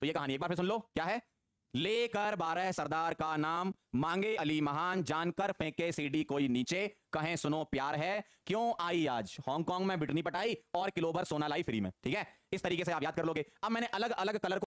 तो ये कहानी एक बार फिर सुन लो क्या है लेकर बारह सरदार का नाम मांगे अली महान जानकर फेंके सीडी कोई नीचे कहें सुनो प्यार है क्यों आई आज हांगकांग में बिटनी पटाई और किलोभर सोना लाई फ्री में ठीक है इस तरीके से आप याद कर लोगे अब मैंने अलग अलग कलर